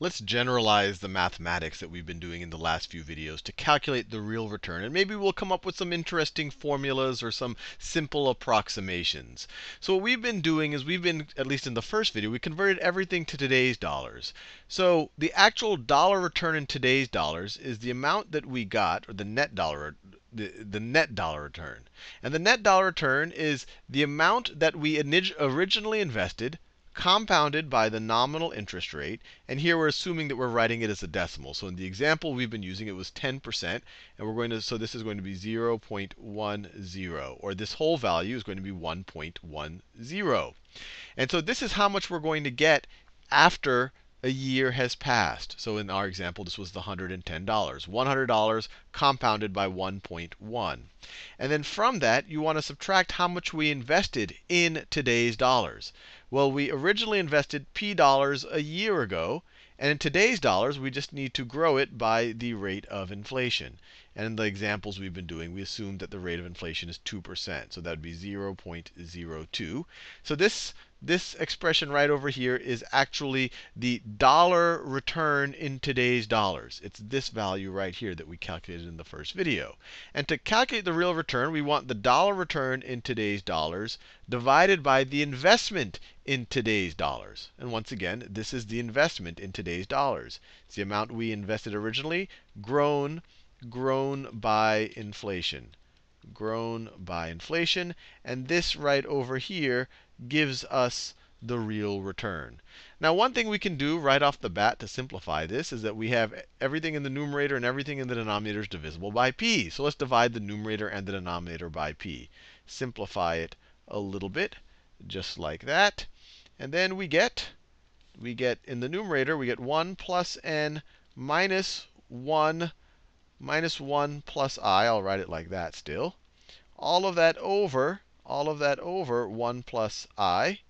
let's generalize the mathematics that we've been doing in the last few videos to calculate the real return. And maybe we'll come up with some interesting formulas or some simple approximations. So what we've been doing is we've been, at least in the first video, we converted everything to today's dollars. So the actual dollar return in today's dollars is the amount that we got, or the net dollar the, the net dollar return. And the net dollar return is the amount that we originally invested compounded by the nominal interest rate. And here we're assuming that we're writing it as a decimal. So in the example we've been using, it was 10%. And we're going to, so this is going to be 0.10, or this whole value is going to be 1.10. And so this is how much we're going to get after a year has passed. So in our example, this was the $110. $100 compounded by 1.1. And then from that, you want to subtract how much we invested in today's dollars. Well, we originally invested P dollars a year ago. And in today's dollars, we just need to grow it by the rate of inflation. And in the examples we've been doing, we assumed that the rate of inflation is 2%. So that would be 0.02. So this, this expression right over here is actually the dollar return in today's dollars. It's this value right here that we calculated in the first video. And to calculate the real return, we want the dollar return in today's dollars divided by the investment in today's dollars. And once again, this is the investment in today's dollars. It's the amount we invested originally grown grown by inflation. Grown by inflation. And this right over here gives us the real return. Now, one thing we can do right off the bat to simplify this is that we have everything in the numerator and everything in the denominator is divisible by p. So let's divide the numerator and the denominator by p. Simplify it a little bit, just like that. And then we get, we get in the numerator, we get 1 plus n minus 1 minus 1 plus i. I'll write it like that still. All of that over, all of that over 1 plus i,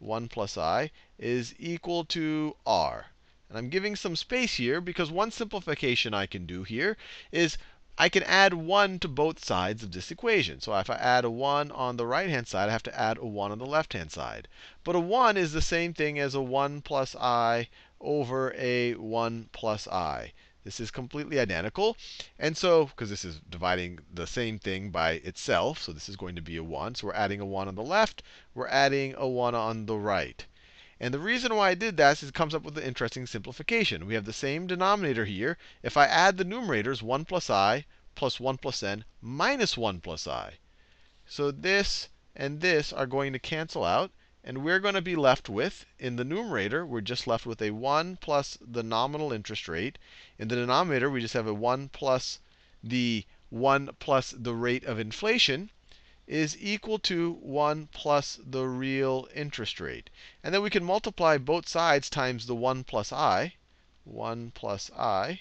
1 plus i is equal to r. And I'm giving some space here because one simplification I can do here is I can add 1 to both sides of this equation. So if I add a 1 on the right-hand side, I have to add a 1 on the left-hand side. But a 1 is the same thing as a 1 plus i over a 1 plus i. This is completely identical. And so, because this is dividing the same thing by itself, so this is going to be a 1. So we're adding a 1 on the left. We're adding a 1 on the right. And the reason why I did that is it comes up with an interesting simplification. We have the same denominator here. If I add the numerators, 1 plus i plus 1 plus n minus 1 plus i. So this and this are going to cancel out. And we're going to be left with, in the numerator, we're just left with a 1 plus the nominal interest rate. In the denominator, we just have a 1 plus the 1 plus the rate of inflation is equal to 1 plus the real interest rate. And then we can multiply both sides times the 1 plus i. 1 plus i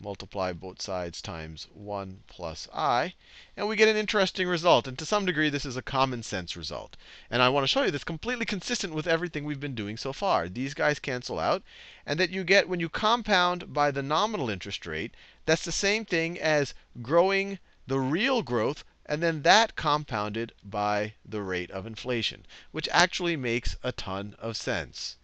multiply both sides times 1 plus i. And we get an interesting result. And to some degree, this is a common sense result. And I want to show you that's completely consistent with everything we've been doing so far. These guys cancel out. And that you get when you compound by the nominal interest rate, that's the same thing as growing the real growth and then that compounded by the rate of inflation, which actually makes a ton of sense.